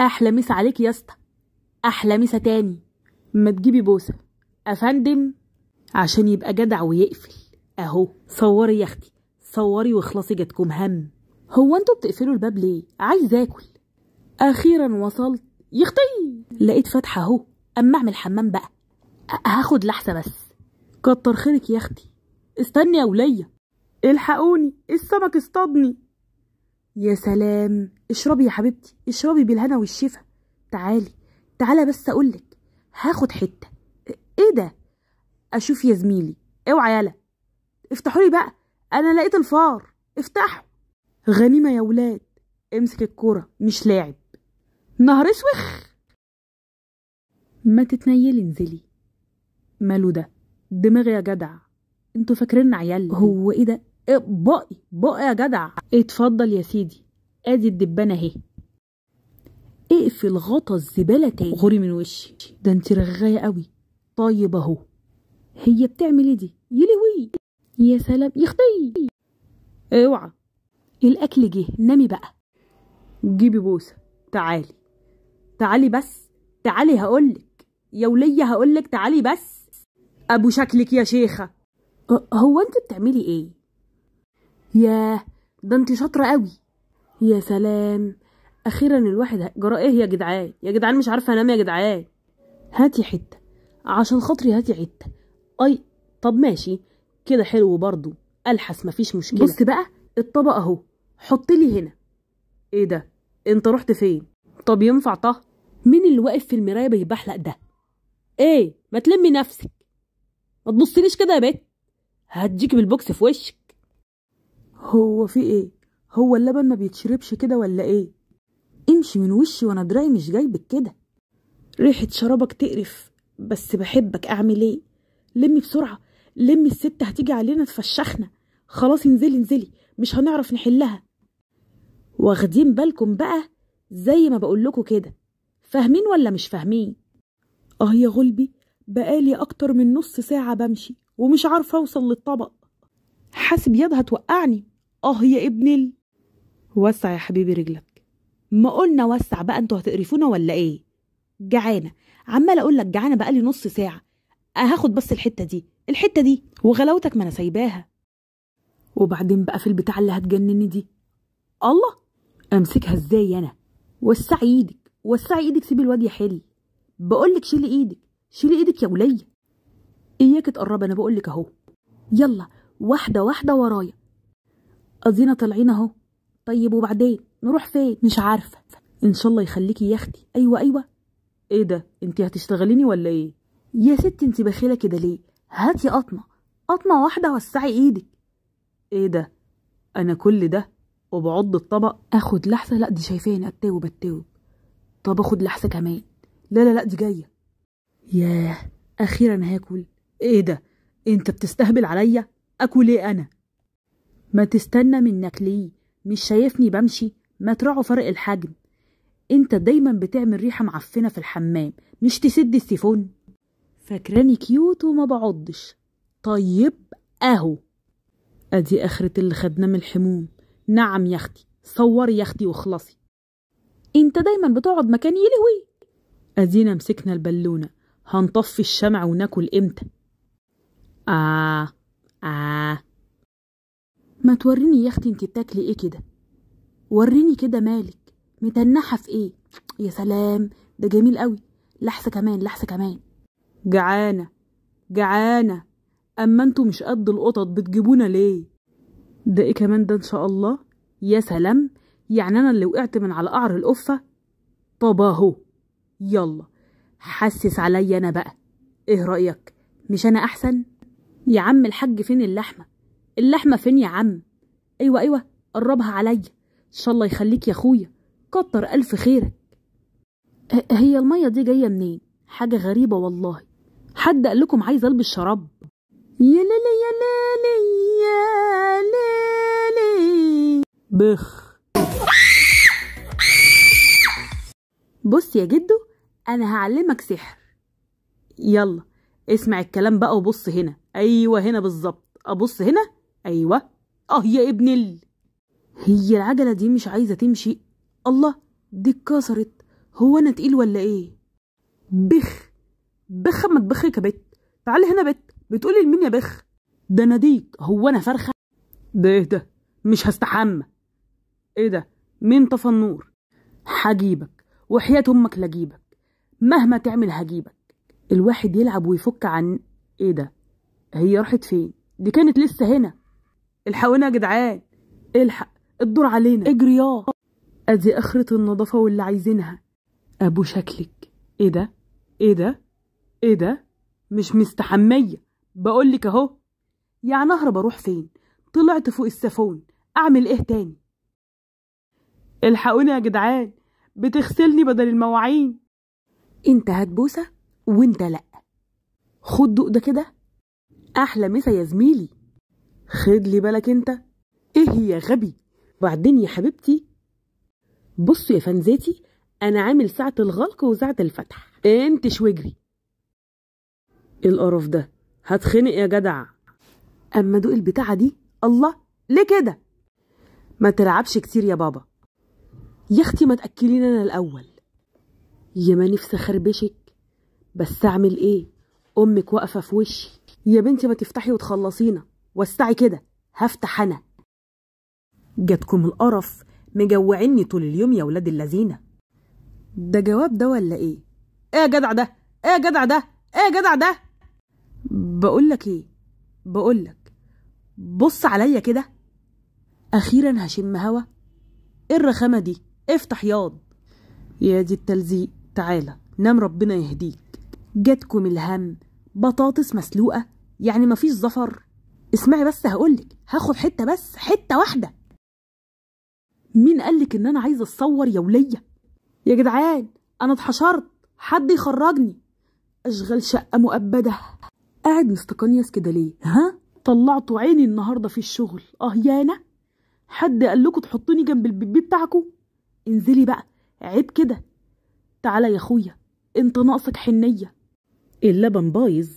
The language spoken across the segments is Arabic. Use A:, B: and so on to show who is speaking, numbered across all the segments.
A: احلى مسا عليك يا اسطى احلى مسا تاني ما تجيبي بوسه افندم عشان يبقى جدع ويقفل اهو صوري يا اختي صوري واخلصي جاتكم هم هو انتوا بتقفلوا الباب ليه عايز اكل اخيرا وصلت يختي لقيت فتحه اهو اما اعمل حمام بقى هاخد لحسه بس كتر خيرك يا اختي استني يا وليه الحقوني السمك اصطادني يا سلام اشربي يا حبيبتي اشربي بالهنا والشفا تعالي تعالى بس اقولك هاخد حته ايه ده اشوف يا زميلي اوعى يالا افتحوا لي بقى انا لقيت الفار افتحوا غنيمه يا ولاد امسك الكوره مش لاعب نهر اسوخ ما تتنيلي انزلي ماله ده دماغي يا جدع انتوا فاكرين عيال هو ايه ده إيه، بقي بقى يا جدع إيه، اتفضل يا سيدي ادي الدبانه اهي اقفل غطا الزباله تاني غوري من وشي ده انت رغايه قوي طيب اهو هي بتعمل ايه دي يلوي يا سلام يا اختي اوعى الاكل جه نامي بقى جيبي بوسه تعالي تعالي بس تعالي هقولك يا وليه هقولك تعالي بس ابو شكلك يا شيخه هو انت بتعملي ايه ياه ده انت شاطره قوي يا سلام اخيرا الواحد جرى ايه يا جدعان يا جدعان مش عارفه انام يا جدعان هاتي حته عشان خاطري هاتي حته اي طب ماشي كده حلو برضو الحس مفيش مشكله بص بقى الطبق اهو حط لي هنا ايه ده انت رحت فين طب ينفع طه مين اللي واقف في المرايه بيبحلق ده ايه ما تلمي نفسك ما تبصليش كده يا بت هتجيكي بالبوكس في وشك هو في ايه هو اللبن ما بيتشربش كده ولا ايه امشي من وشي وانا دراعي مش جايبك كده ريحه شرابك تقرف بس بحبك اعمل ايه لمي بسرعه لمي الست هتيجي علينا تفشخنا خلاص انزلي انزلي مش هنعرف نحلها واخدين بالكم بقى زي ما لكم كده فاهمين ولا مش فاهمين اه يا غلبي بقالي اكتر من نص ساعه بمشي ومش عارفه اوصل للطبق حاسب يدها توقعني اه يا ابن ال وسع يا حبيبي رجلك ما قلنا وسع بقى انتوا هتقرفونا ولا ايه جعانه عمال اقول لك جعانه بقالي نص ساعه أه، هاخد بس الحته دي الحته دي وغلاوتك ما انا سايباها وبعدين بقى في البتاع اللي هتجنني دي الله امسكها ازاي انا وسعي ايدك وسعي ايدك سيبي الواد يحل بقول لك شيلي ايدك شيلي ايدك يا وليه اياك تقرب انا بقول لك اهو يلا واحده واحده ورايا قضينا طالعين اهو طيب وبعدين نروح فين مش عارفه ان شاء الله يخليكي يا اختي ايوه ايوه ايه ده انت هتشتغليني ولا ايه يا ستي انت بخيله كده ليه هاتي قطمه قطمه واحده وسعي ايدك ايه ده انا كل ده وبعض الطبق اخد لحسه لا دي شايفاني اتاوب اتاوب طب اخد لحسه كمان لا لا لا دي جايه ياه اخيرا هاكل ايه ده انت بتستهبل عليا اكل ايه انا ما تستنى منك ليه مش شايفني بمشي ما تراعوا فرق الحجم انت دايما بتعمل ريحة معفنة في الحمام مش تسد السيفون فاكراني كيوت وما بعضش طيب اهو ادي اخرة اللي خدناه من الحموم نعم يا اختي صوري يا اختي واخلصي انت دايما بتقعد مكاني يلهوي ادينا مسكنا البالونة هنطفي الشمع وناكل امتى آه آه ما توريني يا اختي انت بتاكلي ايه كده وريني كده مالك متنحه في ايه يا سلام ده جميل قوي لحسه كمان لحسه كمان جعانه جعانه اما انتوا مش قد القطط بتجيبونا ليه ده ايه كمان ده ان شاء الله يا سلام يعني انا اللي وقعت من على قعر القفه طب اهو يلا حسس عليا انا بقى ايه رايك مش انا احسن يا عم الحاج فين اللحمه اللحمة فين يا عم أيوة أيوة قربها عليا إن شاء الله يخليك يا أخويا كتر ألف خيرك هي المية دي جاية منين حاجة غريبة والله حد قال لكم عايز ألبس شراب يا ليلي يا ليلي يا ليلي بخ بص يا جدو أنا هعلمك سحر يلا اسمع الكلام بقى وبص هنا أيوة هنا بالظبط أبص هنا أيوة أه يا ابن ال هي العجلة دي مش عايزة تمشي الله دي اتكسرت هو أنا تقيل ولا إيه بخ بخ ما تبخك يا بت تعالي هنا بت بتقولي لمين يا بخ ده أنا ديك هو أنا فرخة ده إيه ده مش هستحمى إيه ده مين طفى النور هجيبك وحياة أمك لجيبك مهما تعمل هجيبك الواحد يلعب ويفك عن إيه ده هي راحت فين دي كانت لسه هنا الحقونا يا جدعان الحق الدور علينا اجري ياه ادي اخرة النظافة واللي عايزينها ابو شكلك ايه ده ايه ده ايه ده مش مستحمية بقولك اهو يعني اهرب اروح فين طلعت فوق السفون اعمل ايه تاني الحقوني يا جدعان بتغسلني بدل المواعين انت هتبوسه وانت لا خد دوق ده كده احلى مسا يا زميلي خد لي بالك انت ايه يا غبي وبعدين يا حبيبتي بصوا يا فنزاتي انا عامل ساعه الغلق وساعه الفتح انتش واجري إيه القرف ده هتخنق يا جدع اما دوق البتاعه دي الله ليه كده ما تلعبش كتير يا بابا يا اختي ما تاكلين انا الاول يا ما نفسي اخربشك بس اعمل ايه امك واقفه في وشي يا بنتي ما تفتحي وتخلصينا واستعي كده هفتح أنا جاتكم القرف مجوعني طول اليوم يا ولاد اللذينة ده جواب ده ولا إيه؟ إيه يا جدع ده؟ إيه يا جدع ده؟ إيه يا جدع ده؟ بقول لك إيه؟ بقول لك بص عليا كده أخيرا هشم هوا إيه الرخامة دي؟ افتح ياض يا دي التلزيق تعالى نام ربنا يهديك جاتكم الهم بطاطس مسلوقة يعني مفيش ظفر اسمعي بس هقولك هاخد حته بس حته واحده مين قالك ان انا عايزه اتصور يا وليه يا جدعان انا اتحشرت حد يخرجني اشغال شقه مؤبده قاعد مستقنيس كده ليه ها طلعتوا عيني النهارده في الشغل اه يانا حد قال لكم تحطوني جنب البيبي بتاعكم انزلي بقى عيب كده تعالى يا اخويا انت ناقصك حنيه اللبن بايظ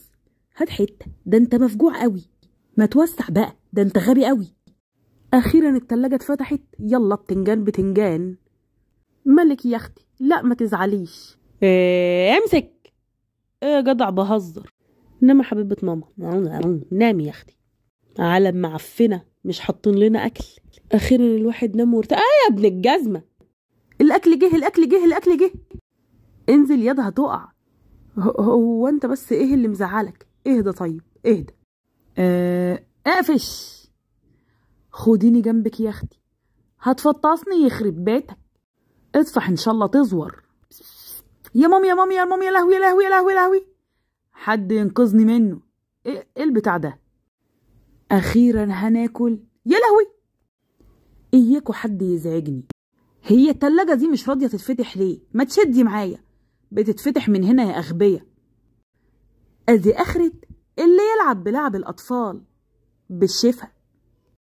A: هات حته ده انت مفجوع قوي ما توسع بقى ده انت غبي قوي اخيرا التلاجة اتفتحت يلا بتنجان بتنجان ملك يا اختي لا ما تزعليش ايه امسك ايه يا جدع بهزر يا حبيبه ماما نعم، نعم، نامي يا اختي عالم معفنه مش حاطين لنا اكل اخيرا الواحد نام وارتاح آه يا ابن الجزمه الاكل جه الاكل جه الاكل جه انزل يدها هتقع هو انت بس ايه اللي مزعلك اهدى طيب اهدى آه اقفش آه، خديني جنبك يا اختي هتفطسني يخرب بيتك اصفح ان شاء الله تزور يا مامي يا مامي يا مامي يا لهوي يا لهوي يا لهوي يا لهوي حد ينقذني منه ايه, إيه البتاع ده اخيرا هناكل يا لهوي اياكوا حد يزعجني هي التلاجة دي مش راضية تتفتح ليه ما تشدي معايا بتتفتح من هنا يا اغبية ادي اخرت اللي يلعب بلعب الأطفال بالشفا